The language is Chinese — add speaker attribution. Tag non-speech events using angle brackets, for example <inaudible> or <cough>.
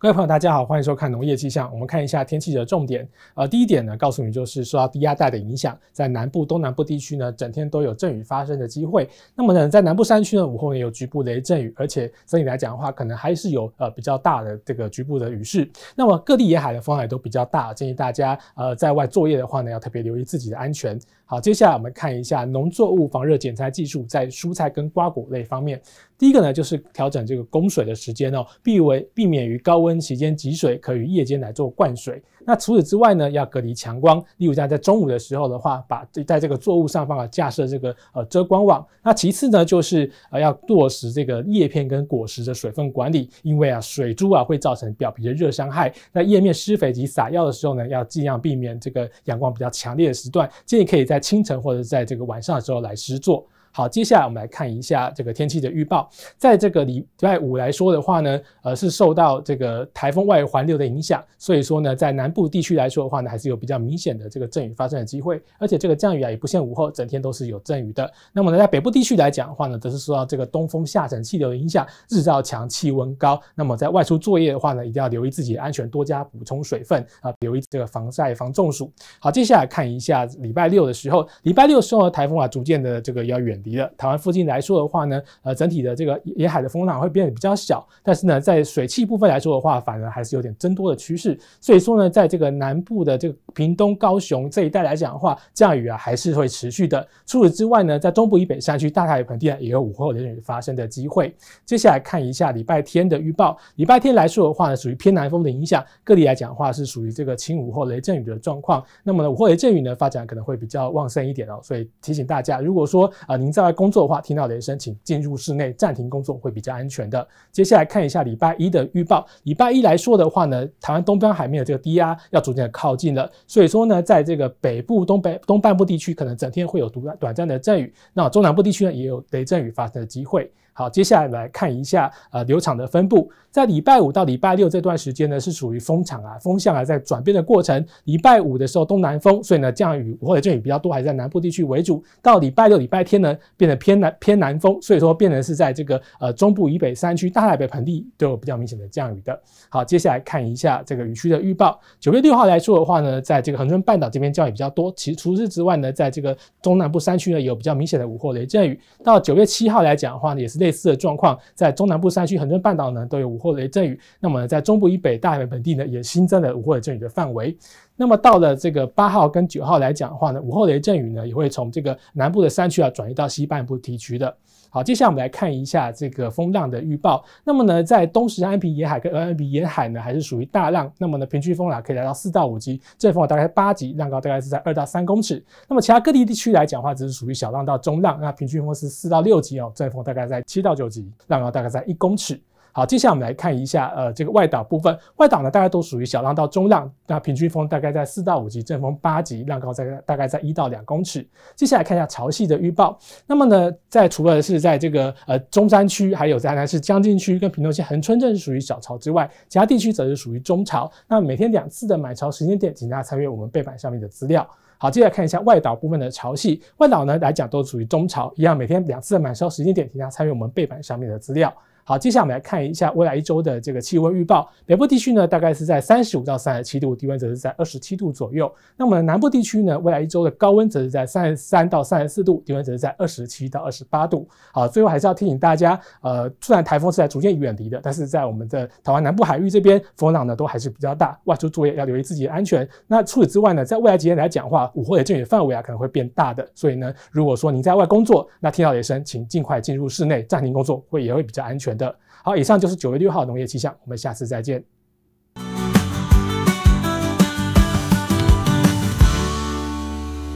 Speaker 1: 各位朋友，大家好，欢迎收看农业气象。我们看一下天气的重点。呃，第一点呢，告诉你就是受到低压带的影响，在南部、东南部地区呢，整天都有阵雨发生的机会。那么呢，在南部山区呢，午后也有局部雷阵雨，而且整体来讲的话，可能还是有呃比较大的这个局部的雨势。那么各地沿海的风也都比较大，建议大家呃在外作业的话呢，要特别留意自己的安全。好，接下来我们看一下农作物防热减灾技术在蔬菜跟瓜果类方面。第一个呢，就是调整这个供水的时间哦，避为避免于高温。温期间积水，可于夜间来做灌水。那除此之外呢，要隔离强光，例如在在中午的时候的话，把在在这个作物上方啊架设这个呃遮光网。那其次呢，就是呃要落实这个叶片跟果实的水分管理，因为啊水珠啊会造成表皮的热伤害。那叶面施肥及撒药的时候呢，要尽量避免这个阳光比较强烈的时段，建议可以在清晨或者在这个晚上的时候来施作。好，接下来我们来看一下这个天气的预报。在这个礼拜五来说的话呢，呃，是受到这个台风外环流的影响，所以说呢，在南部地区来说的话呢，还是有比较明显的这个阵雨发生的机会，而且这个降雨啊，也不限午后，整天都是有阵雨的。那么呢，在北部地区来讲的话呢，都是受到这个东风下沉气流的影响，日照强，气温高。那么在外出作业的话呢，一定要留意自己的安全，多加补充水分啊，留意这个防晒防中暑。好，接下来看一下礼拜六的时候，礼拜六时候的台风啊，逐渐的这个要远。离了台湾附近来说的话呢，呃，整体的这个 <laughs> 沿海的风浪会变得比较小，但是呢，在水汽部分来说的话，反而还是有点增多的趋势。所以说呢，在这个南部的这个屏东、高雄这一带来讲的话，降雨啊还是会持续的。除此之外呢，在东部以北山区、大台北盆地也有午后雷阵雨发生的机会。接下来看一下礼拜天的预报。礼拜天来说的话呢，属于偏南风的影响，各地来讲的话是属于这个轻午后雷阵雨的状况。那么呢，午后雷阵雨呢发展可能会比较旺盛一点哦。所以提醒大家，如果说啊，你在外工作的话，听到雷声，请进入室内暂停工作，会比较安全的。接下来看一下礼拜一的预报。礼拜一来说的话呢，台湾东边海面的这个低压要逐渐靠近了，所以说呢，在这个北部、东北、东半部地区，可能整天会有短短暂的阵雨；，那中南部地区呢，也有雷阵雨发生的机会。好，接下来来看一下呃流场的分布，在礼拜五到礼拜六这段时间呢，是属于风场啊，风向啊在转变的过程。礼拜五的时候东南风，所以呢降雨或者阵雨比较多，还在南部地区为主。到礼拜六、礼拜天呢，变得偏南偏南风，所以说变成是在这个呃中部以北山区、大台北盆地都有比较明显的降雨的。好，接下来看一下这个雨区的预报。九月六号来说的话呢，在这个恒春半岛这边降雨比较多。其实除此之外呢，在这个中南部山区呢，有比较明显的午后雷阵雨。到九月七号来讲的话呢，也是类。类似的状况，在中南部山区、恒春半岛呢都有午后雷阵雨。那么在中部以北、大台北本地呢也新增了午后雷阵雨的范围。那么到了这个八号跟九号来讲的话呢，午后雷阵雨呢也会从这个南部的山区啊转移到西半部地区的好。接下来我们来看一下这个风浪的预报。那么呢，在东石、安平沿海跟鹅銮鼻沿海呢还是属于大浪。那么呢，平均风浪可以来到四到五级，阵风大概是八级，浪高大概是在二到三公尺。那么其他各地地区来讲话，只是属于小浪到中浪，那平均风是四到六级哦，阵风大概在。七到九级，浪高大概在一公尺。好，接下来我们来看一下，呃，这个外岛部分，外岛呢，大概都属于小浪到中浪，那平均风大概在四到五级，阵风八级，浪高在大概在一到两公尺。接下来看一下潮汐的预报，那么呢，在除了是在这个呃中山区，还有在南市江津区跟屏东县恒春镇是属于小潮之外，其他地区则是属于中潮。那每天两次的买潮时间点，请大家参阅我们背板上面的资料。好，接下来看一下外岛部分的潮汐。外岛呢来讲，都属于中潮，一样每天两次的满潮时间点，请大家参与我们背板上面的资料。好，接下来我们来看一下未来一周的这个气温预报。北部地区呢，大概是在三十五到三十七度，低温则是在二十七度左右。那我们南部地区呢，未来一周的高温则是在三十三到三十四度，低温则是在二十七到二十八度。好，最后还是要提醒大家，呃，虽然台风是在逐渐远离的，但是在我们的台湾南部海域这边，风浪呢都还是比较大，外出作业要留意自己的安全。那除此之外呢，在未来几天来讲话，午后的阵雨范围啊可能会变大的，所以呢，如果说您在外工作，那听到雷声，请尽快进入室内暂停工作，会也会比较安全。的好，以上就是九月六号农业气象，我们下次再见。